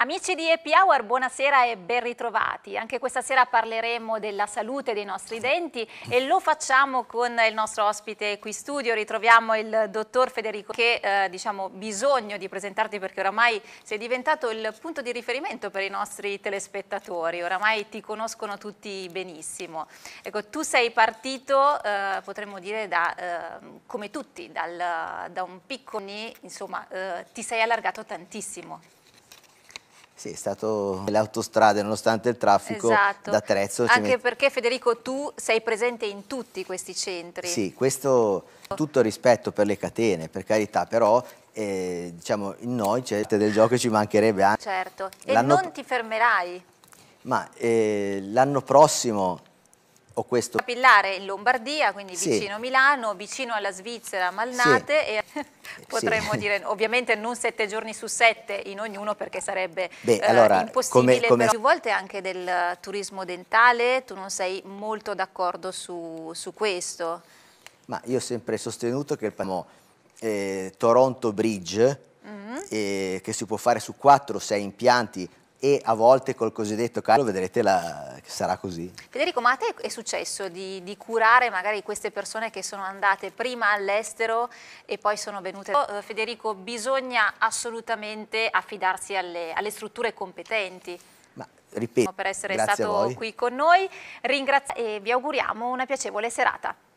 Amici di Happy Hour, buonasera e ben ritrovati. Anche questa sera parleremo della salute dei nostri denti e lo facciamo con il nostro ospite qui studio. Ritroviamo il dottor Federico che eh, diciamo bisogno di presentarti perché oramai sei diventato il punto di riferimento per i nostri telespettatori. Oramai ti conoscono tutti benissimo. Ecco, tu sei partito, eh, potremmo dire, da, eh, come tutti, dal, da un piccolo, insomma, eh, ti sei allargato tantissimo. Sì, è stato l'autostrada nonostante il traffico esatto. da Trezzo. Anche met... perché Federico tu sei presente in tutti questi centri. Sì, questo tutto rispetto per le catene, per carità, però eh, diciamo in noi c'è cioè, del gioco ci mancherebbe anche. Certo, e non ti fermerai? Ma eh, l'anno prossimo ho questo... Capillare in Lombardia, quindi sì. vicino a Milano, vicino alla Svizzera, Malnate sì. e potremmo sì. dire ovviamente non sette giorni su sette in ognuno perché sarebbe Beh, eh, allora, eh, impossibile, come, come... più volte anche del eh, turismo dentale, tu non sei molto d'accordo su, su, questo? Ma io ho sempre sostenuto che il Panamo eh, Toronto Bridge, mm -hmm. eh, che si può fare su quattro o sei impianti e a volte col cosiddetto carlo vedrete la, che sarà così. Federico, ma a te è successo di, di curare magari queste persone che sono andate prima all'estero e poi sono venute? Eh, Federico, bisogna assolutamente affidarsi alle, alle strutture competenti. Ma ripeto, per essere stato qui con noi, ringrazio e vi auguriamo una piacevole serata.